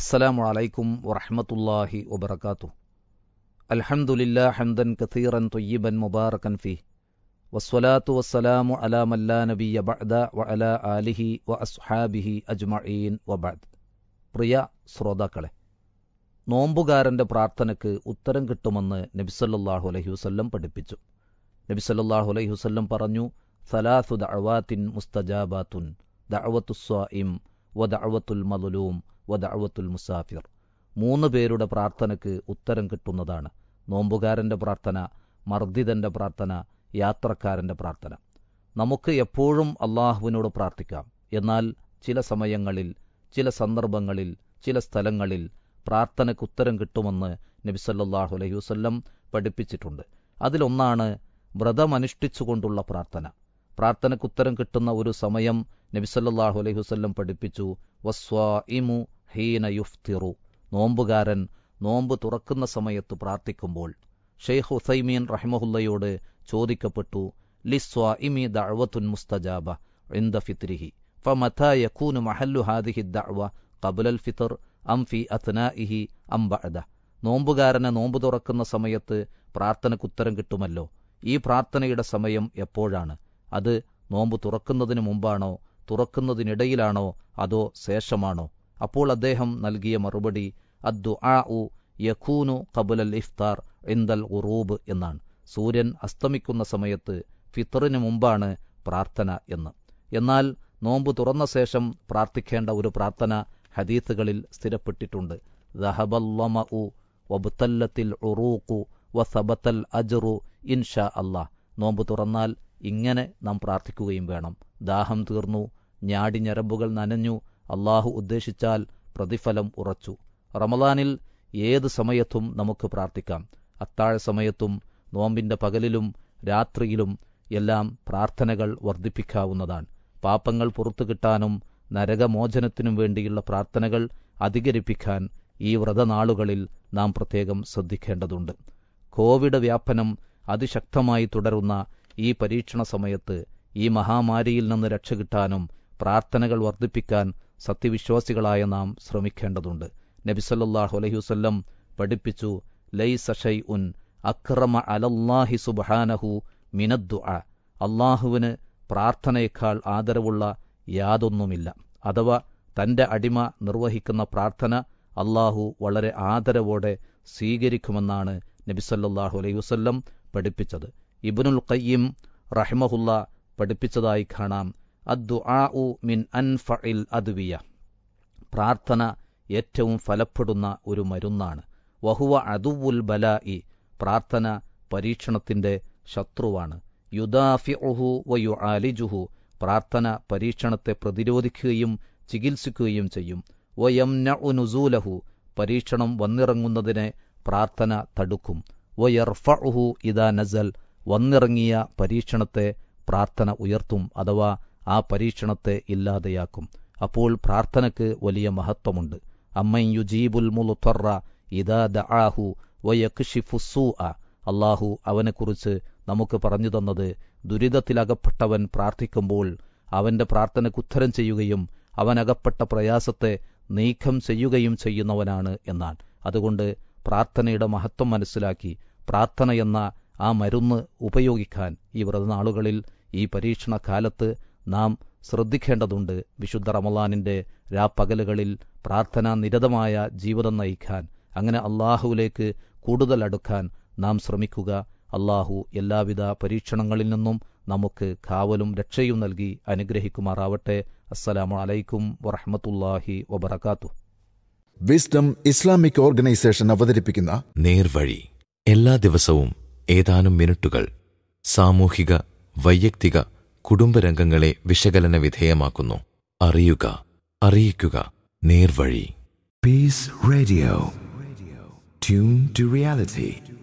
السلام عليكم ورحمة الله وبركاته الحمد لله حمدا كثيرا طيبا مباركا فيه والصلاة والسلام على من لا نبي بعد وعلى آله وأصحابه أجمعين وبعد പ്രിയ ശ്രോതാക്കളെ നോമ്പുകാരന്റെ പ്രാർത്ഥനയ്ക്ക് ഉത്തരം കിട്ടുമെന്ന് നബിസല്ലാഹു അലഹി വസ്ല്ലം പഠിപ്പിച്ചു നബിസല്ലാഹു അലൈഹി വസ്ല്ലം പറഞ്ഞു സലാസു ദഅവാത്തിൻ മുസ്തജാബാത്തുൻ ദഅവത്തുസ്വാഇം വ ദഅവത്തുൽ മലുലൂം വദഅവത്തുൽ മുസാഫിർ മൂന്ന് പേരുടെ പ്രാർത്ഥനയ്ക്ക് ഉത്തരം കിട്ടുന്നതാണ് നോമ്പുകാരൻ്റെ പ്രാർത്ഥന മർദ്ദിതൻ്റെ പ്രാർത്ഥന യാത്രക്കാരൻ്റെ പ്രാർത്ഥന നമുക്ക് എപ്പോഴും അള്ളാഹുവിനോട് പ്രാർത്ഥിക്കാം എന്നാൽ ചില സമയങ്ങളിൽ ചില സന്ദർഭങ്ങളിൽ ചില സ്ഥലങ്ങളിൽ പ്രാർത്ഥനയ്ക്ക് ഉത്തരം കിട്ടുമെന്ന് നബിസല്ലാഹു അലൈഹി വസ്ല്ലം പഠിപ്പിച്ചിട്ടുണ്ട് അതിലൊന്നാണ് വ്രതമനുഷ്ഠിച്ചുകൊണ്ടുള്ള പ്രാർത്ഥന പ്രാർത്ഥനക്കുത്തരം കിട്ടുന്ന ഒരു സമയം നബിസല്ലാഹു അലൈഹി വസ്ല്ലം പഠിപ്പിച്ചു വസ്വാ ഇമു ഹീന യുഫ്തിറു നോമ്പുകാരൻ നോമ്പ് തുറക്കുന്ന സമയത്ത് പ്രാർത്ഥിക്കുമ്പോൾ ഷെയ്ഖ് ഹുസൈമീൻ റഹ്മഹുല്ലയോട് ചോദിക്കപ്പെട്ടു ലിസ്വാ ഇമി മുസ്തജാബ ഇന്ദ ഫിത്രിഹി ഫമത യകൂനു മഹല്ലു ഹാദിഹി ദഅവ ഖബ്ലൽ ഫിത്ർ അം ഫി അത്നാഇഹി അം ബഅദ നോമ്പുകാരന് നോമ്പ് തുറക്കുന്ന സമയത്ത് പ്രാർത്ഥനക്കുത്തരം കിട്ടുമല്ലോ ഈ പ്രാർത്ഥനയുടെ സമയം എപ്പോഴാണ് അത് നോമ്പ് തുറക്കുന്നതിന് മുമ്പാണോ തുറക്കുന്നതിനിടയിലാണോ അതോ ശേഷമാണോ അപ്പോൾ അദ്ദേഹം നൽകിയ മറുപടി അദ്ദു ആ ഉ യഖൂനു കബുലൽ ഇഫ്താർ ഇന്ദൽ ഉറൂബ് എന്നാണ് സൂര്യൻ അസ്തമിക്കുന്ന സമയത്ത് ഫിത്തറിന് മുമ്പാണ് പ്രാർത്ഥന എന്ന് എന്നാൽ നോമ്പ് തുറന്ന ശേഷം പ്രാർത്ഥിക്കേണ്ട ഒരു പ്രാർത്ഥന ഹദീത്തുകളിൽ സ്ഥിരപ്പെട്ടിട്ടുണ്ട് ദഹബല്ലമ ഉ വബുത്തല്ലത്തിൽ ഉറൂക്കു വസബത്തൽ അജറു ഇൻഷാ അള്ളാഹ് നോമ്പ് തുറന്നാൽ ഇങ്ങനെ നാം പ്രാർത്ഥിക്കുകയും വേണം ദാഹം തീർന്നു ഞരമ്പുകൾ നനഞ്ഞു അള്ളാഹു ഉദ്ദേശിച്ചാൽ പ്രതിഫലം ഉറച്ചു റമദാനിൽ ഏത് സമയത്തും നമുക്ക് പ്രാർത്ഥിക്കാം അത്താഴ സമയത്തും നോമ്പിന്റെ പകലിലും രാത്രിയിലും എല്ലാം പ്രാർത്ഥനകൾ വർദ്ധിപ്പിക്കാവുന്നതാണ് പാപങ്ങൾ പുറത്തു കിട്ടാനും നരകമോചനത്തിനും വേണ്ടിയുള്ള പ്രാർത്ഥനകൾ അധികരിപ്പിക്കാൻ ഈ വ്രതനാളുകളിൽ നാം പ്രത്യേകം ശ്രദ്ധിക്കേണ്ടതുണ്ട് കോവിഡ് വ്യാപനം അതിശക്തമായി തുടരുന്ന ഈ പരീക്ഷണ സമയത്ത് ഈ മഹാമാരിയിൽ നിന്ന് രക്ഷ കിട്ടാനും പ്രാർത്ഥനകൾ വർദ്ധിപ്പിക്കാൻ സത്യവിശ്വാസികളായ നാം ശ്രമിക്കേണ്ടതുണ്ട് നബിസല്ലാഹു അലഹുസല്ലം പഠിപ്പിച്ചു ലൈ സഷൈ ഉൻ അക്രമ അലല്ലാഹി സുബാനഹു മിനദ്ദു അള്ളാഹുവിന് പ്രാർത്ഥനയേക്കാൾ ആദരവുള്ള യാതൊന്നുമില്ല അഥവാ തന്റെ അടിമ നിർവഹിക്കുന്ന പ്രാർത്ഥന അള്ളാഹു വളരെ ആദരവോടെ സ്വീകരിക്കുമെന്നാണ് നബിസല്ലാഹു അലൈഹി വസ്ല്ലം പഠിപ്പിച്ചത് ഇബ്നുൽ ഖയ്യിം റഹിമഹുല്ല പഠിപ്പിച്ചതായി കാണാം അദ്ദു ആ ഉ മിൻ അൻഫഇൽ അദ്വിയ പ്രാർത്ഥന ഏറ്റവും ഫലപ്പെടുന്ന ഒരു മരുന്നാണ് വഹുവ അതുവുൽ ബലായി പ്രാർത്ഥന പരീക്ഷണത്തിന്റെ ശത്രുവാണ് യുദാഫിഉഹു വയു ആലിജുഹു പ്രാർത്ഥന പരീക്ഷണത്തെ പ്രതിരോധിക്കുകയും ചികിത്സിക്കുകയും ചെയ്യും വയംന നുസൂലഹു പരീക്ഷണം വന്നിറങ്ങുന്നതിനെ പ്രാർത്ഥന തടുക്കും വയർഫഉഹു ഇദാ നസൽ വന്നിറങ്ങിയ പരീക്ഷണത്തെ പ്രാർത്ഥന ഉയർത്തും അഥവാ ആ പരീക്ഷണത്തെ ഇല്ലാതെയാക്കും അപ്പോൾ പ്രാർത്ഥനയ്ക്ക് വലിയ മഹത്വമുണ്ട് അമ്മൻ യുജീബുൽ മുലുത്വറ ഇദാ ദആഹു വയക്ഷിഫുസൂ അള്ളാഹു അവനെക്കുറിച്ച് നമുക്ക് പറഞ്ഞു തന്നത് ദുരിതത്തിലകപ്പെട്ടവൻ പ്രാർത്ഥിക്കുമ്പോൾ അവന്റെ പ്രാർത്ഥനയ്ക്ക് ഉത്തരം ചെയ്യുകയും അവനകപ്പെട്ട പ്രയാസത്തെ നീക്കം ചെയ്യുകയും ചെയ്യുന്നവനാണ് എന്നാണ് അതുകൊണ്ട് പ്രാർത്ഥനയുടെ മഹത്വം മനസ്സിലാക്കി പ്രാർത്ഥന എന്ന ആ മരുന്ന് ഉപയോഗിക്കാൻ ഈ വ്രതനാളുകളിൽ ഈ പരീക്ഷണ കാലത്ത് നാം ശ്രദ്ധിക്കേണ്ടതുണ്ട് വിശുദ്ധ റമലാനിൻ്റെ രാപ്പകലുകളിൽ പ്രാർത്ഥനാ നിരതമായ ജീവിതം നയിക്കാൻ അങ്ങനെ അള്ളാഹുവിലേക്ക് കൂടുതൽ അടുക്കാൻ നാം ശ്രമിക്കുക അള്ളാഹു എല്ലാവിധ പരീക്ഷണങ്ങളിൽ നിന്നും നമുക്ക് കാവലും രക്ഷയും നൽകി അനുഗ്രഹിക്കുമാറാവട്ടെ അസ്സലാമു അലൈക്കും വറഹമത്തല്ലാഹി വബർക്കാത്തു വിസ്ഡം ഇസ്ലാമിക് ഓർഗനൈസേഷൻ അവതരിപ്പിക്കുന്ന നേർവഴി എല്ലാ ദിവസവും ഏതാനും മിനിറ്റുകൾ സാമൂഹിക വൈയക്തിക കുടുംബരംഗങ്ങളെ വിശകലന വിധേയമാക്കുന്നു അറിയുക അറിയിക്കുക നേർവഴി peace radio tune to reality